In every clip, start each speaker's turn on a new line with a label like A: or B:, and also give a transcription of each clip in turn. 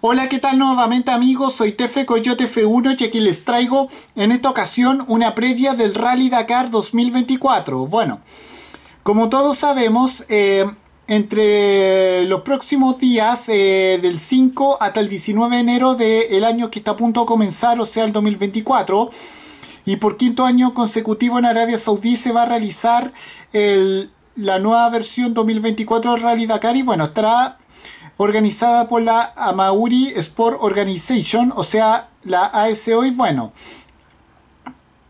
A: Hola, ¿qué tal nuevamente amigos? Soy Tefe Coyote F1 y aquí les traigo en esta ocasión una previa del Rally Dakar 2024. Bueno, como todos sabemos, eh, entre los próximos días, eh, del 5 hasta el 19 de enero del año que está a punto de comenzar, o sea el 2024, y por quinto año consecutivo en Arabia Saudí se va a realizar la nueva versión 2024 del Rally Dakar y bueno, estará organizada por la Amauri Sport Organization, o sea, la ASO. Y bueno,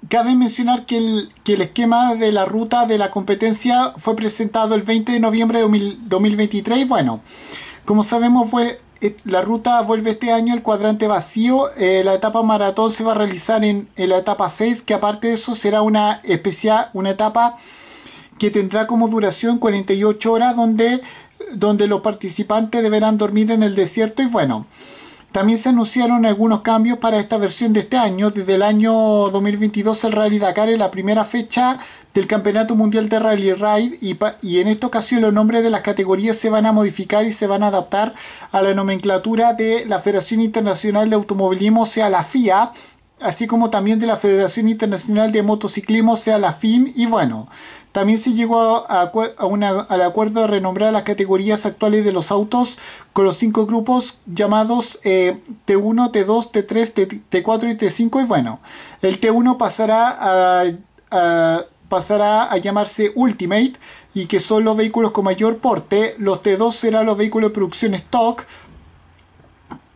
A: cabe mencionar que el, esquema de la ruta de la competencia fue presentado el 20 de noviembre de 2023. bueno, como sabemos, fue, eh, la ruta vuelve este año el cuadrante vacío. Eh, la etapa maratón se va a realizar en, la etapa 6, que aparte de eso será una especial, una etapa que tendrá como duración 48 horas, donde donde los participantes deberán dormir en el desierto y bueno, también se anunciaron algunos cambios para esta versión de este año. Desde el año 2022 el Rally Dakar es la primera fecha del Campeonato Mundial de Rally Ride y, en esta ocasión los nombres de las categorías se van a modificar y se van a adaptar a la nomenclatura de la Federación Internacional de Automovilismo, o sea la FIA, así como también de la Federación Internacional de Motociclismo, sea, la FIM, y bueno, también se llegó al acuerdo de renombrar las categorías actuales de los autos con los cinco grupos llamados T1, T2, T3, T, 4 y T5, y bueno, el T1 pasará a, pasará a llamarse Ultimate y que son los vehículos con mayor porte, los T2 serán los vehículos de producción stock,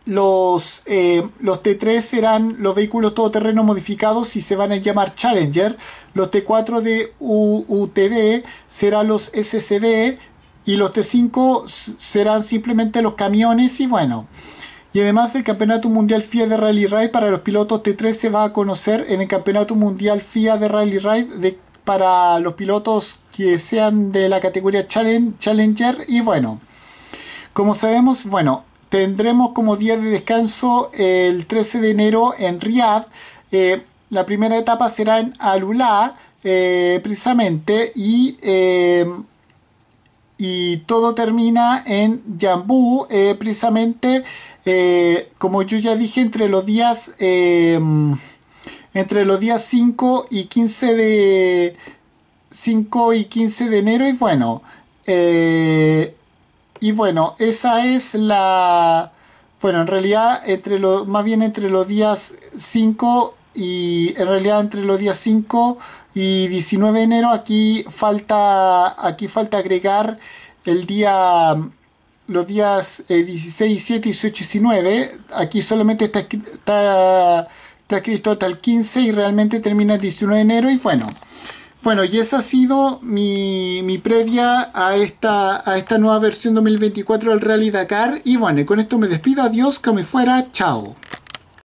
A: los, eh, los T3 serán los vehículos todoterreno modificados y se van a llamar Challenger. Los T4 de UTV serán los SCB y los T5 serán simplemente los camiones y bueno. Y además el Campeonato Mundial FIA de Rally Ride para los pilotos T3 se va a conocer en el Campeonato Mundial FIA de Rally Ride de, para los pilotos que sean de la categoría Challenger y bueno. Como sabemos, bueno, tendremos como día de descanso el 13 de enero en Riyadh. Eh, la primera etapa será en Alula eh, precisamente, y, eh, y, todo termina en Jambú, precisamente, como yo ya dije, entre los días... entre los días 5 y 15 de 5 y 15 de enero y bueno y bueno, esa es la... Bueno, en realidad, entre más bien entre los días 5 y en realidad entre los días 5 y 19 de enero aquí falta aquí falta agregar el día los días 16, 17, 18 y 19 aquí solamente está, está escrito hasta el 15 y realmente termina el 19 de enero y bueno bueno, y esa ha sido mi, previa a esta, a esta nueva versión 2024 del Rally Dakar. Y bueno, con esto me despido. Adiós, que me fuera. Chao.